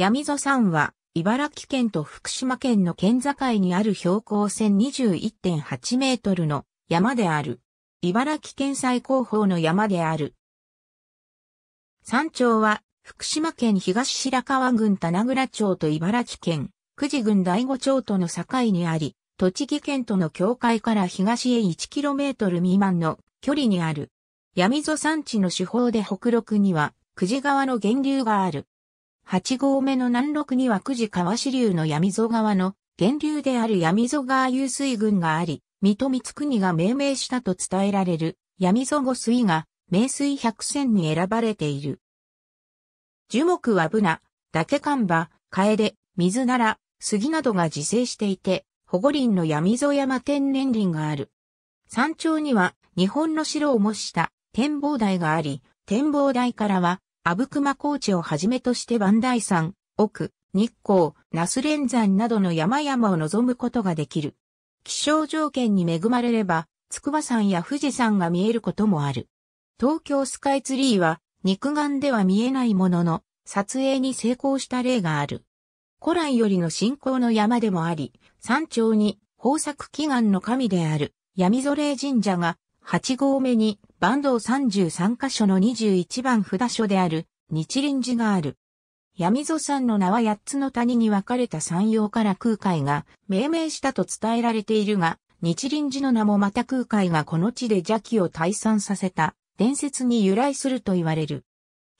闇座山は、茨城県と福島県の県境にある標高1021.8メートルの山である。茨城県最高峰の山である。山頂は、福島県東白川郡棚倉町と茨城県、久慈郡第五町との境にあり、栃木県との境界から東へ1トル未満の距離にある。闇座山地の手法で北陸には、久慈川の源流がある。八合目の南麓には九時川支流の闇溝川の源流である闇溝川遊水群があり、水戸光国が命名したと伝えられる闇溝湖水が名水百選に選ばれている。樹木はブナ、竹看板、カエデ、水なら、杉などが自生していて、保護林の闇溝山天然林がある。山頂には日本の城を模した展望台があり、展望台からは阿武隈高地をはじめとして磐梯山、奥、日光、那須連山などの山々を望むことができる。気象条件に恵まれれば、筑波山や富士山が見えることもある。東京スカイツリーは肉眼では見えないものの、撮影に成功した例がある。古来よりの信仰の山でもあり、山頂に豊作祈願の神である闇ぞれ神社が8号目に、坂道33箇所の21番札所である、日輪寺がある。闇蔵山の名は8つの谷に分かれた山陽から空海が命名したと伝えられているが、日輪寺の名もまた空海がこの地で邪気を退散させた伝説に由来すると言われる。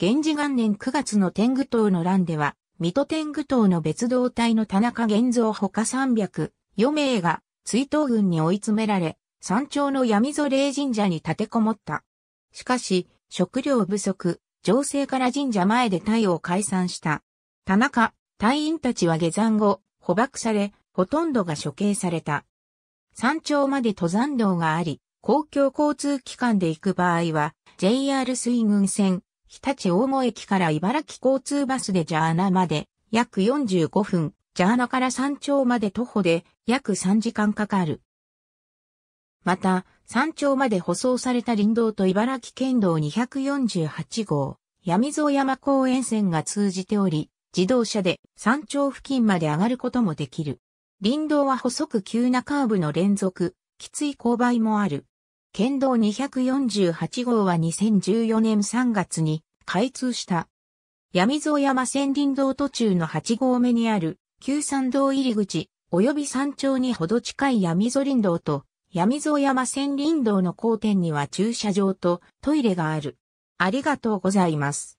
源氏元年9月の天狗島の乱では、水戸天狗島の別動隊の田中玄造他300、余命が追悼軍に追い詰められ、山頂の闇ぞ霊神社に立てこもった。しかし、食料不足、情勢から神社前で隊を解散した。田中、隊員たちは下山後、捕獲され、ほとんどが処刑された。山頂まで登山道があり、公共交通機関で行く場合は、JR 水軍線、日立大野駅から茨城交通バスでジャーナまで、約45分、ジャーナから山頂まで徒歩で、約3時間かかる。また、山頂まで舗装された林道と茨城県道248号、闇蔵山公園線が通じており、自動車で山頂付近まで上がることもできる。林道は細く急なカーブの連続、きつい勾配もある。県道248号は2014年3月に開通した。闇蔵山線林道途中の8号目にある、旧山道入り口、及び山頂にほど近い闇蔵林道と闇蔵山千林道の交点には駐車場とトイレがある。ありがとうございます。